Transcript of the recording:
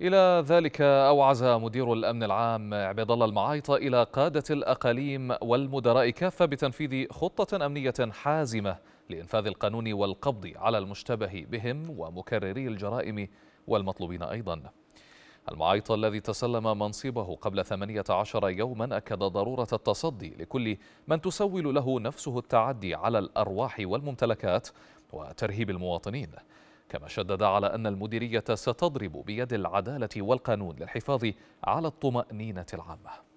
إلى ذلك أوعز مدير الأمن العام عبيد الله المعايطة إلى قادة الأقاليم والمدراء كافة بتنفيذ خطة أمنية حازمة لإنفاذ القانون والقبض على المشتبه بهم ومكرري الجرائم والمطلوبين أيضا المعايطة الذي تسلم منصبه قبل 18 يوما أكد ضرورة التصدي لكل من تسول له نفسه التعدي على الأرواح والممتلكات وترهيب المواطنين كما شدد على أن المديرية ستضرب بيد العدالة والقانون للحفاظ على الطمأنينة العامة